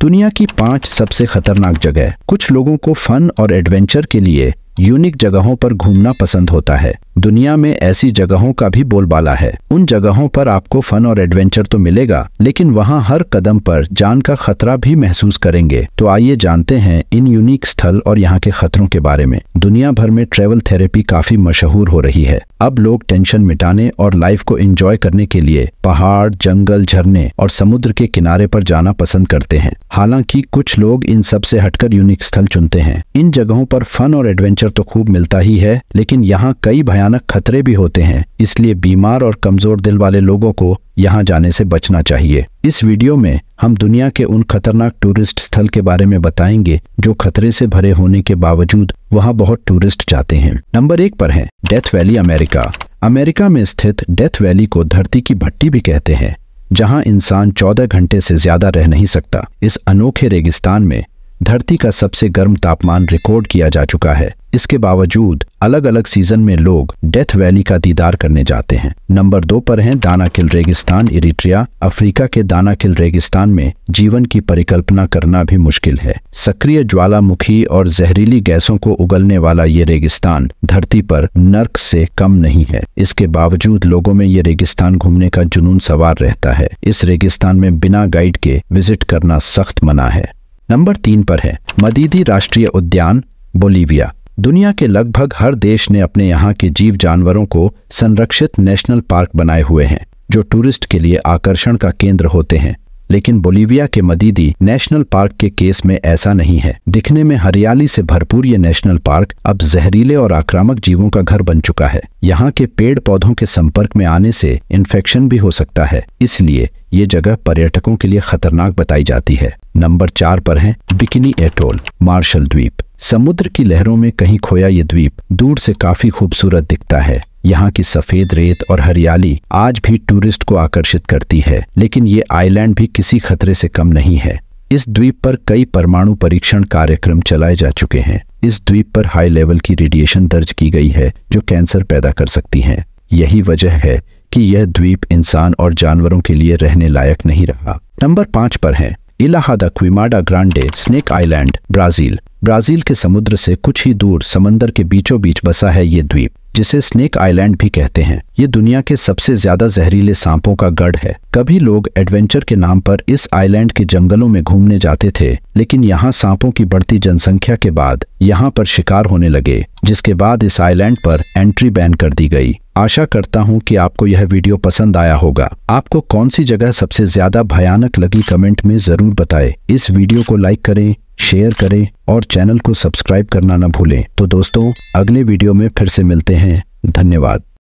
दुनिया की पांच सबसे खतरनाक जगह कुछ लोगों को फन और एडवेंचर के लिए यूनिक जगहों पर घूमना पसंद होता है दुनिया में ऐसी जगहों का भी बोलबाला है उन जगहों पर आपको फन और एडवेंचर तो मिलेगा लेकिन वहाँ हर कदम पर जान का खतरा भी महसूस करेंगे तो आइए जानते हैं इन यूनिक स्थल और यहाँ के खतरों के बारे में दुनिया भर में ट्रेवल थेरेपी काफी मशहूर हो रही है अब लोग टेंशन मिटाने और लाइफ को एंजॉय करने के लिए पहाड़ जंगल झरने और समुद्र के किनारे पर जाना पसंद करते हैं हालांकि कुछ लोग इन सब से हटकर यूनिक स्थल चुनते हैं इन जगहों पर फन और एडवेंचर तो खूब मिलता ही है लेकिन यहाँ कई भयानक भयानक खतरे भी होते हैं इसलिए बीमार और कमजोर दिल वाले लोगों को यहाँ जाने से बचना चाहिए इस वीडियो में हम दुनिया के उन खतरनाक टूरिस्ट स्थल के बारे में बताएंगे जो खतरे से भरे होने के बावजूद वहाँ बहुत टूरिस्ट जाते हैं नंबर एक पर है डेथ वैली अमेरिका अमेरिका में स्थित डेथ वैली को धरती की भट्टी भी कहते हैं जहाँ इंसान चौदह घंटे से ज्यादा रह नहीं सकता इस अनोखे रेगिस्तान में धरती का सबसे गर्म तापमान रिकॉर्ड किया जा चुका है इसके बावजूद अलग अलग सीजन में लोग डेथ वैली का दीदार करने जाते हैं नंबर दो पर हैं दाना किल रेगिस्तान इरिट्रिया अफ्रीका के दाना किल रेगिस्तान में जीवन की परिकल्पना करना भी मुश्किल है सक्रिय ज्वालामुखी और जहरीली गैसों को उगलने वाला ये रेगिस्तान धरती पर नर्क से कम नहीं है इसके बावजूद लोगों में ये रेगिस्तान घूमने का जुनून सवार रहता है इस रेगिस्तान में बिना गाइड के विजिट करना सख्त मना है नंबर तीन पर है मदीदी राष्ट्रीय उद्यान बोलीविया दुनिया के लगभग हर देश ने अपने यहाँ के जीव जानवरों को संरक्षित नेशनल पार्क बनाए हुए हैं जो टूरिस्ट के लिए आकर्षण का केंद्र होते हैं लेकिन बोलीविया के मदीदी नेशनल पार्क के केस में ऐसा नहीं है दिखने में हरियाली से भरपूर ये नेशनल पार्क अब जहरीले और आक्रामक जीवों का घर बन चुका है यहाँ के पेड़ पौधों के संपर्क में आने से इन्फेक्शन भी हो सकता है इसलिए ये जगह पर्यटकों के लिए खतरनाक बताई जाती है नंबर चार पर है बिकिनी एटोल मार्शल द्वीप समुद्र की लहरों में कहीं खोया ये द्वीप दूर से काफी खूबसूरत दिखता है यहाँ की सफेद रेत और हरियाली आज भी टूरिस्ट को आकर्षित करती है लेकिन ये आइलैंड भी किसी खतरे से कम नहीं है इस द्वीप पर कई परमाणु परीक्षण कार्यक्रम चलाए जा चुके हैं इस द्वीप पर हाई लेवल की रेडिएशन दर्ज की गई है जो कैंसर पैदा कर सकती है यही वजह है कि यह द्वीप इंसान और जानवरों के लिए रहने लायक नहीं रहा नंबर पांच पर है Ilha da Queimada Grande snake island Brazil Brazil के समुद्र से कुछ ही दूर समंदर के बीचों बीच बसा है ये द्वीप जिसे स्नेक आइलैंड भी कहते हैं ये दुनिया के सबसे ज्यादा जहरीले सांपों का गढ़ है कभी लोग एडवेंचर के नाम पर इस आइलैंड के जंगलों में घूमने जाते थे लेकिन यहाँ सांपों की बढ़ती जनसंख्या के बाद यहाँ पर शिकार होने लगे जिसके बाद इस आइलैंड पर एंट्री बैन कर दी गई आशा करता हूँ कि आपको यह वीडियो पसंद आया होगा आपको कौन सी जगह सबसे ज्यादा भयानक लगी कमेंट में जरूर बताएं। इस वीडियो को लाइक करें शेयर करें और चैनल को सब्सक्राइब करना न भूलें तो दोस्तों अगले वीडियो में फिर से मिलते हैं धन्यवाद